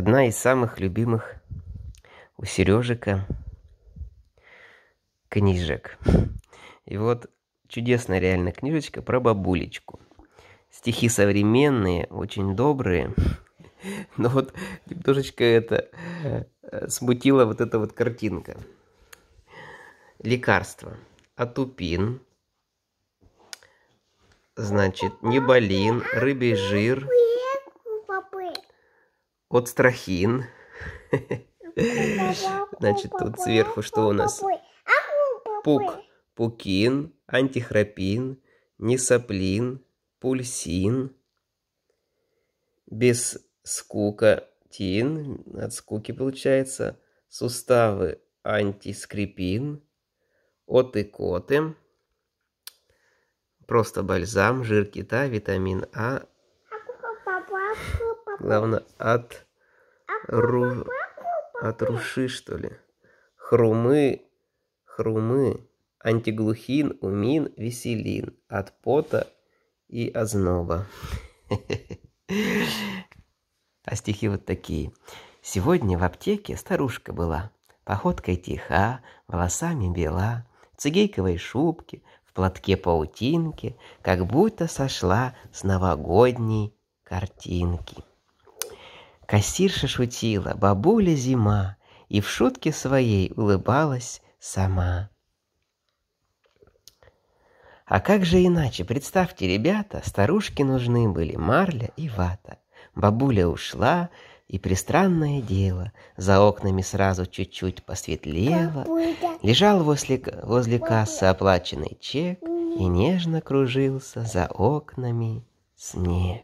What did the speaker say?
Одна из самых любимых у Сережика книжек. И вот чудесная реально книжечка про бабулечку. Стихи современные, очень добрые. Но вот немножечко это э, смутила вот эта вот картинка. Лекарство. Атупин. Значит, неболин, рыбий жир – от страхин. Значит, тут сверху что у нас? Пук, пукин, антихрапин, несоплин, пульсин, без скука тин, от скуки получается, суставы антискрипин, от икоты, просто бальзам, жир кита, витамин А. а Главное, от Ру... А от руши, что ли? Хрумы, хрумы, антиглухин, умин, веселин, от пота и озноба. А стихи вот такие. Сегодня в аптеке старушка была, походкой тиха, волосами бела, в цигейковой шубке, в платке паутинки, как будто сошла с новогодней картинки. Кассирша шутила, бабуля зима, И в шутке своей улыбалась сама. А как же иначе, представьте, ребята, старушке нужны были марля и вата. Бабуля ушла, и пристранное дело, за окнами сразу чуть-чуть посветлело, лежал возле, возле кассы оплаченный чек, и нежно кружился за окнами снег.